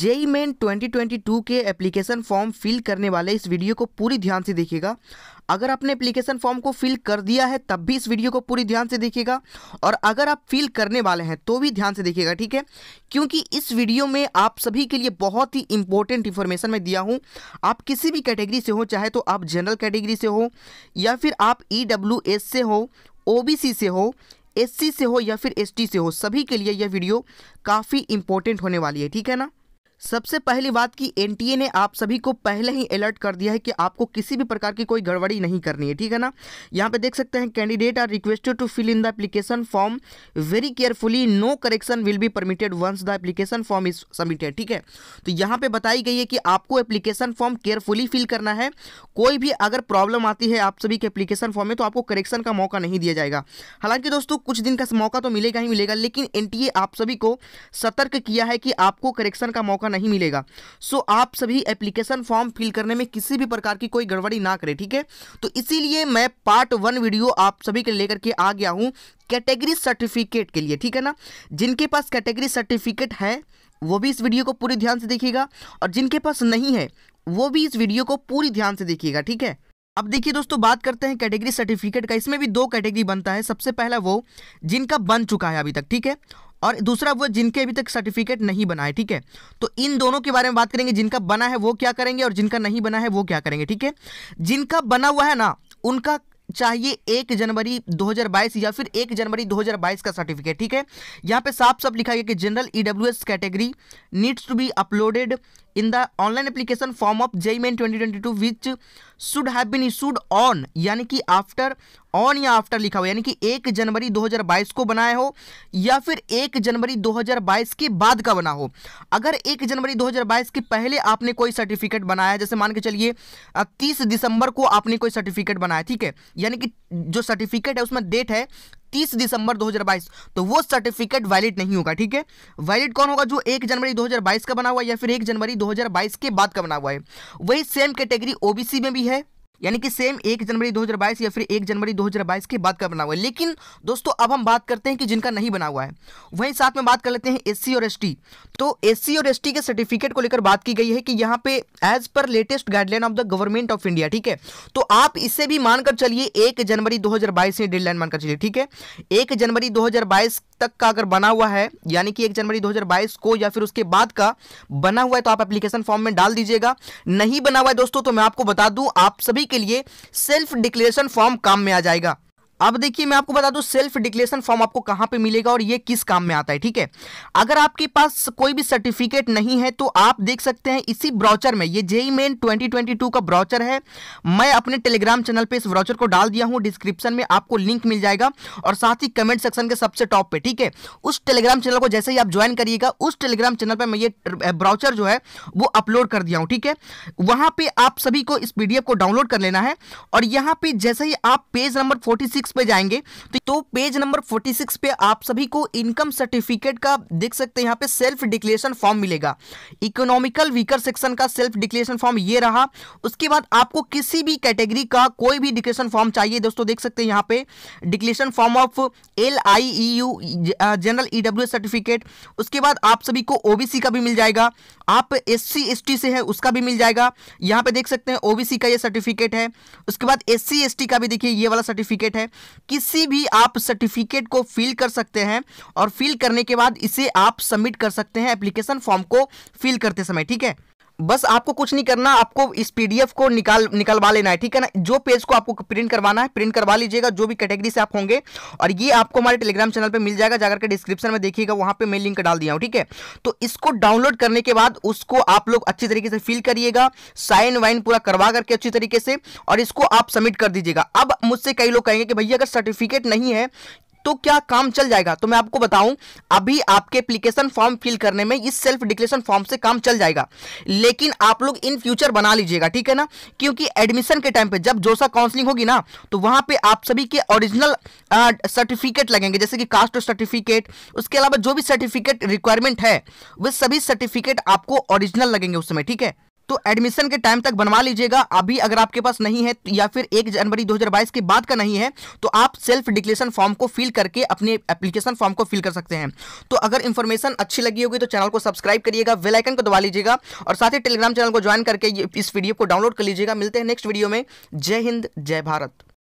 JEE main 2022 के application form fill करने वाले इस वीडियो को पूरी ध्यान से देखिएगा अगर आपने एप्लीकेशन फॉर्म को फिल कर दिया है तब भी इस वीडियो को पूरी ध्यान से देखिएगा और अगर आप फिल करने वाले हैं तो भी ध्यान से देखिएगा ठीक है क्योंकि इस वीडियो में आप सभी के लिए बहुत ही इंपॉर्टेंट इन्फॉर्मेशन मैं दिया हूँ आप किसी भी कैटेगरी से हो चाहे तो आप जनरल कैटेगरी से हो या फिर आप ई e से हो ओ से हो एस से हो या फिर एस से हो सभी के लिए यह वीडियो काफ़ी इंपॉर्टेंट होने वाली है ठीक है ना सबसे पहली बात कि एन ने आप सभी को पहले ही अलर्ट कर दिया है कि आपको किसी भी प्रकार की कोई गड़बड़ी नहीं करनी है ठीक है ना यहाँ पे देख सकते हैं candidate are requested to fill in the application form very carefully no correction will be permitted once the application form is submitted ठीक है तो यहाँ पे बताई गई है कि आपको एप्लीकेशन फॉर्म केयरफुली फिल करना है कोई भी अगर प्रॉब्लम आती है आप सभी के एप्लीकेशन फॉर्म में तो आपको करेक्शन का मौका नहीं दिया जाएगा हालांकि दोस्तों कुछ दिन का मौका तो मिलेगा ही मिलेगा लेकिन एन आप सभी को सतर्क किया है कि आपको करेक्शन का मौका नहीं मिलेगा सो so, आप सभी एप्लीकेशन फॉर्म फिल करने में किसी भी प्रकार की कोई गड़बड़ी ना करें ठीक है तो इसीलिए मैं पार्ट वन वीडियो आप सभी के लेकर के आ गया हूँ कैटेगरी सर्टिफिकेट के लिए ठीक है ना जिनके पास कैटेगरी सर्टिफिकेट है वो भी इस वीडियो को पूरी ध्यान से देखिएगा और जिनके पास नहीं है वो भी इस वीडियो को पूरी ध्यान से देखिएगा ठीक है अब देखिए दोस्तों बात करते हैं कैटेगरी सर्टिफिकेट का इसमें भी दो कैटेगरी बनता है सबसे पहला वो जिनका बन चुका है अभी तक ठीक है और दूसरा वो जिनके अभी तक सर्टिफिकेट नहीं बना है ठीक है तो इन दोनों के बारे में बात करेंगे जिनका बना है वो क्या करेंगे और जिनका नहीं बना है वो क्या करेंगे ठीक है जिनका बना हुआ है ना उनका चाहिए एक जनवरी 2022 या फिर एक जनवरी 2022 का सर्टिफिकेट ठीक है यहाँ पे साफ साफ लिखा गया कि general EWS category needs to be uploaded in the online application form of JEE Main 2022 which should have been issued on यानी कि after on या after लिखा हुआ यानी कि 1 जनवरी 2022 को बनाया हो या फिर 1 जनवरी 2022 के बाद का बना हो अगर 1 जनवरी 2022 के पहले आपने कोई सर्टिफिकेट बनाया जैसे मान के चलिए 30 दिसंबर को आपने कोई सर्टिफिकेट बनाया ठीक है यानी कि जो सर्टिफिकेट है उसमें डेट है तीस दिसंबर बाईस तो वो सर्टिफिकेट वैलिड नहीं होगा ठीक है वैलिड कौन होगा जो एक जनवरी बाईस का बना हुआ है या फिर एक जनवरी बाईस के बाद का बना हुआ है वही सेम कैटेगरी ओबीसी में भी है यानी कि सेम एक जनवरी 2022 या फिर एक जनवरी 2022 के बाद का बना हुआ है लेकिन दोस्तों अब हम बात करते हैं कि जिनका नहीं बना हुआ है वहीं साथ में बात कर लेते हैं एससी और एसटी तो एससी और एसटी के सर्टिफिकेट को लेकर बात की गई है कि यहाँ पे as per latest guideline of the government of India ठीक है तो आप इसे भी मानकर चलिए एक जनवरी दो हजार डेडलाइन मानकर चलिए ठीक है एक जनवरी दो तक का अगर बना हुआ है यानी कि एक जनवरी 2022 को या फिर उसके बाद का बना हुआ है तो आप एप्लीकेशन फॉर्म में डाल दीजिएगा नहीं बना हुआ है दोस्तों तो मैं आपको बता दूं आप सभी के लिए सेल्फ डिक्लेरेशन फॉर्म काम में आ जाएगा अब देखिए मैं आपको बता दूं सेल्फ डिक्लेरेशन फॉर्म आपको कहां पे मिलेगा और ये किस काम में आता है ठीक है अगर आपके पास कोई भी सर्टिफिकेट नहीं है तो आप देख सकते हैं इसी ब्राउचर में ये जेई मेन 2022 का ब्राउचर है मैं अपने टेलीग्राम चैनल पे इस ब्राउचर को डाल दिया हूँ डिस्क्रिप्शन में आपको लिंक मिल जाएगा और साथ ही कमेंट सेक्शन के सबसे टॉप पे ठीक है उस टेलीग्राम चैनल को जैसे ही आप ज्वाइन करिएगा उस टेलीग्राम चैनल पर मैं ये ब्राउचर जो है वो अपलोड कर दिया हूँ ठीक है वहां पर आप सभी को इस पीडीएफ को डाउनलोड कर लेना है और यहाँ पे जैसे ही आप पेज नंबर फोर्टी सिक्स पे जाएंगे तो पेज नंबर फोर्टी सिक्स पे आप सभी को इनकम सर्टिफिकेट का देख सकते हैं यहाँ पे सेल्फ डिक्लेरेशन फॉर्म मिलेगा इकोनॉमिकल वीकर सेक्शन का सेल्फ डिक्लेरेशन फॉर्म ये रहा उसके बाद आपको किसी भी कैटेगरी का कोई भी डिक्लेरेशन फॉर्म चाहिए दोस्तों देख सकते हैं यहाँ पे declaration form of L I E U general E W certificate उसके बाद आप सभी को ओबीसी का भी मिल जाएगा आप एस सी एस टी से है उसका भी मिल जाएगा यहाँ पे देख सकते हैं ओबीसी का ये सर्टिफिकेट है उसके बाद एस सी एस टी का भी देखिए ये वाला सर्टिफिकेट है किसी भी आप सर्टिफिकेट को फिल कर सकते हैं और फिल करने के बाद इसे आप सबमिट कर सकते हैं एप्लीकेशन फॉर्म को फिल करते समय ठीक है बस आपको कुछ नहीं करना आपको इस पीडीएफ को निकाल निकलवा लेना है ठीक है ना जो पेज को आपको प्रिंट करवाना है प्रिंट करवा लीजिएगा जो भी कैटेगरी से आप होंगे और ये आपको हमारे टेलीग्राम चैनल पर मिल जाएगा जाकर के डिस्क्रिप्शन में देखिएगा वहां पर मैं लिंक डाल दिया हूँ ठीक है तो इसको डाउनलोड करने के बाद उसको आप लोग अच्छी तरीके से फिल करिएगा साइन वाइन पूरा करवा करके अच्छी तरीके से और इसको आप सबमिट कर दीजिएगा अब मुझसे कई लोग कहेंगे कि भैया अगर सर्टिफिकेट नहीं है तो क्या काम चल जाएगा तो मैं आपको बताऊं अभी आपके एप्लीकेशन फॉर्म फिल करने में इस सेल्फ डिक्लेरेशन फॉर्म से काम चल जाएगा ले लेकिन आप लोग इन फ्यूचर बना लीजिएगा ठीक है ना क्योंकि एडमिशन के टाइम पे जब जोसा काउंसलिंग होगी ना तो वहां पे आप सभी के ओरिजिनल सर्टिफिकेट लगेंगे जैसे कि कास्ट सर्टिफिकेट उसके अलावा जो भी सर्टिफिकेट रिक्वायरमेंट है वे सभी सर्टिफिकेट आपको ओरिजिनल लगेंगे उस समय ठीक है तो एडमिशन के टाइम तक बनवा लीजिएगा अभी अगर आपके पास नहीं है या फिर एक जनवरी 2022 के बाद का नहीं है तो आप सेल्फ डिक्लेरेशन फॉर्म को फिल करके अपने एप्लीकेशन फॉर्म को फिल कर सकते हैं तो अगर इन्फॉर्मेशन अच्छी लगी होगी तो चैनल को सब्सक्राइब करिएगा वेलाइकन को दबा लीजिएगा और साथ ही टेलीग्राम चैनल को ज्वाइन करके इस वीडियो को डाउनलोड कर लीजिएगा मिलते हैं नेक्स्ट वीडियो में जय हिंद जय भारत